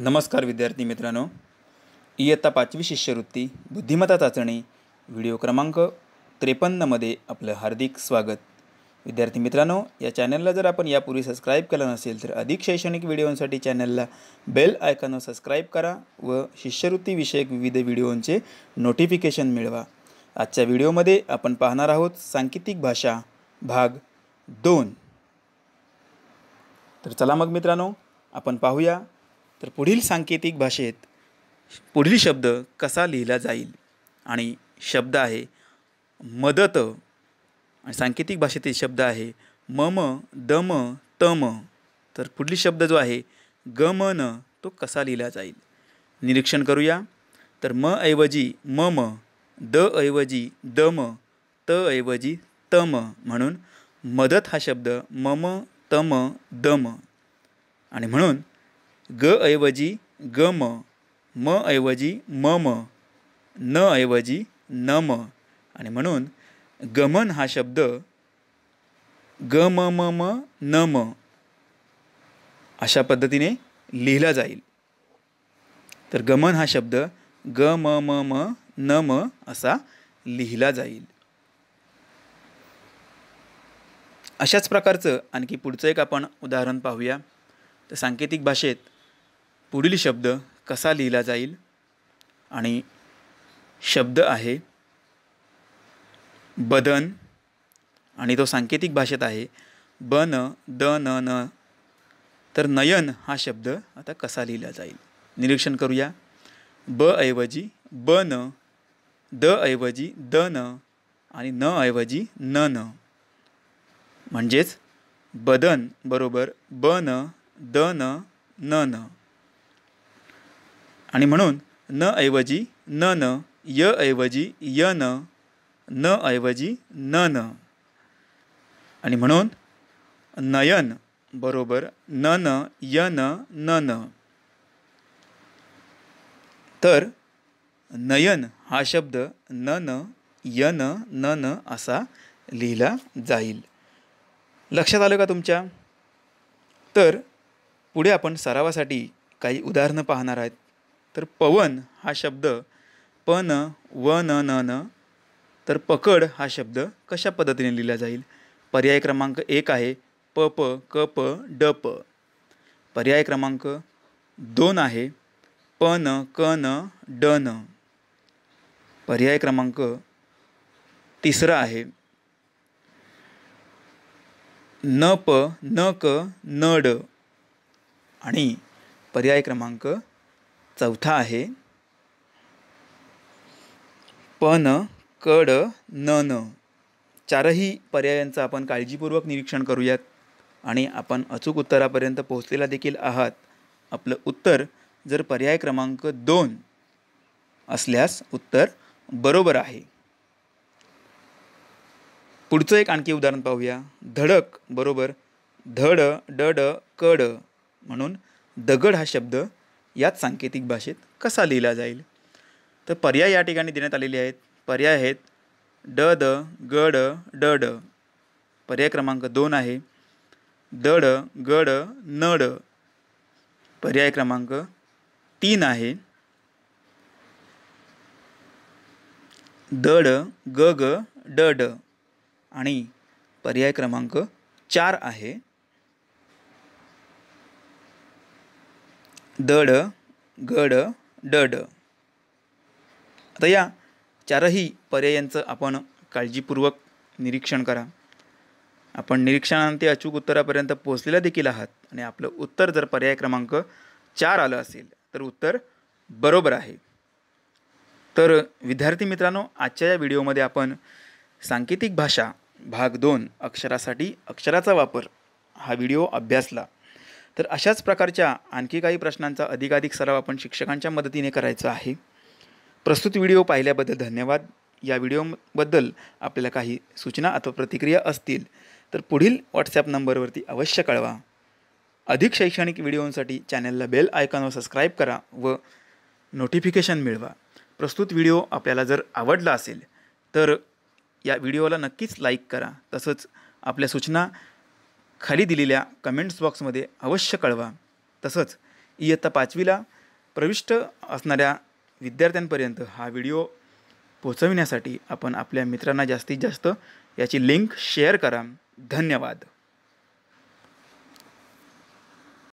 नमस्कार विद्यार्थी मित्रांनो इयत्ता पाचवी शिष्यवृत्ती बुद्धिमत्ता चाचणी व्हिडिओ क्रमांक त्रेपन्नमध्ये आपलं हार्दिक स्वागत विद्यार्थी मित्रांनो या चॅनलला जर आपण यापूर्वी सबस्क्राईब केलं नसेल तर अधिक शैक्षणिक व्हिडिओंसाठी चॅनलला बेल आयकॉनवर सबस्क्राईब करा व शिष्यवृत्तीविषयक विविध व्हिडिओंचे नोटिफिकेशन मिळवा आजच्या व्हिडिओमध्ये आपण पाहणार आहोत सांकेतिक भाषा भाग दोन तर चला मग मित्रांनो आपण पाहूया तर पुढील सांकेतिक भाषेत पुढील शब्द कसा लिहिला जाईल आणि शब्द आहे मदत आणि सांकेतिक भाषेतील शब्द आहे मम दम तम तर पुढील शब्द जो आहे गमन तो कसा लिहिला जाईल निरीक्षण करूया तर म ऐवजी मम द ऐवजी दम त ऐवजी तम म्हणून मदत हा शब्द मम तम दम आणि म्हणून ग ऐवजी ग म म ऐवजी म म न ऐवजी न म आणि म्हणून गमन हा शब्द ग म म म न म अशा पद्धतीने लिहिला जाईल तर गमन हा शब्द ग म म म न म असा लिहिला जाईल अशाच प्रकारचं आणखी पुढचं एक आपण उदाहरण पाहूया तर सांकेतिक भाषेत पुढील शब्द कसा लिहिला जाईल आणि शब्द आहे बदन आणि तो सांकेतिक भाषेत आहे ब न द न न तर नयन हा शब्द आता कसा लिहिला जाईल निरीक्षण करूया ब ऐवजी ब न द ऐवजी द न आणि न ऐवजी न न म्हणजेच बदन बरोबर ब न द न न न आणि म्हणून न ऐवजी न न य ऐवजी य न न ऐवजी न न आणि म्हणून नयन बरोबर न न य न न न तर नयन हा शब्द न न य न न न असा लिहिला जाईल लक्षात आलं का तुमच्या तर पुढे आपण सरावासाठी काही उदाहरणं पाहणार आहेत तर पवन हा शब्द प न व न न न तर पकड हा शब्द कशा पद्धतीने लिहिला जाईल पर्याय क्रमांक एक आहे प प क प ड प पर्याय क्रमांक दोन आहे प न क न ड न पर्याय क्रमांक तिसरा आहे न प न क न ड आणि पर्याय क्रमांक चौथा आहे पण न न न चारही पर्यायांचं आपण काळजीपूर्वक निरीक्षण करूयात आणि आपण अचूक उत्तरापर्यंत पोहोचलेला देखील आहात आपलं उत्तर जर पर्याय क्रमांक दोन असल्यास उत्तर बरोबर आहे पुढचं एक आणखी उदाहरण पाहूया धडक बरोबर धड डड कड म्हणून दगड हा शब्द यात सांकेतिक भाषेत कसा लिहिला जाईल तर पर्याय या ठिकाणी देण्यात आलेले आहेत पर्याय आहेत ड द ग ड ड ड पर्याय क्रमांक दोन आहे द गड, ग ड न ड पर्याय क्रमांक तीन आहे दड ग ग ड ड आणि पर्याय क्रमांक चार आहे दड गड डड आता या चारही पर्यायांचं आपण काळजीपूर्वक निरीक्षण करा आपण निरीक्षणानंतर अचूक उत्तरापर्यंत पोहोचलेला देखील आहात आणि आपलं उत्तर जर पर्याय क्रमांक चार आलं असेल तर उत्तर बरोबर आहे तर विद्यार्थी मित्रांनो आजच्या या व्हिडिओमध्ये आपण सांकेतिक भाषा भाग दोन अक्षरासाठी अक्षराचा वापर हा व्हिडिओ अभ्यासला तर अशाच प्रकारच्या आणखी काही प्रश्नांचा अधिकाधिक सराव आपण शिक्षकांच्या मदतीने करायचा आहे प्रस्तुत व्हिडिओ पाहिल्याबद्दल धन्यवाद या व्हिडिओबद्दल आपल्याला काही सूचना अथवा प्रतिक्रिया असतील तर पुढील व्हॉट्सॲप नंबरवरती अवश्य कळवा अधिक शैक्षणिक व्हिडिओंसाठी चॅनलला बेल आयकॉनवर सबस्क्राईब करा व नोटिफिकेशन मिळवा प्रस्तुत व्हिडिओ आपल्याला जर आवडला असेल तर या व्हिडिओला नक्कीच लाईक करा तसंच आपल्या सूचना खाली दिलेल्या कमेंट्स बॉक्समध्ये अवश्य कळवा तसंच इयत्ता पाचवीला प्रविष्ट असणाऱ्या विद्यार्थ्यांपर्यंत हा व्हिडिओ पोचविण्यासाठी आपण आपल्या मित्रांना जास्तीत जास्त याची लिंक शेअर करा धन्यवाद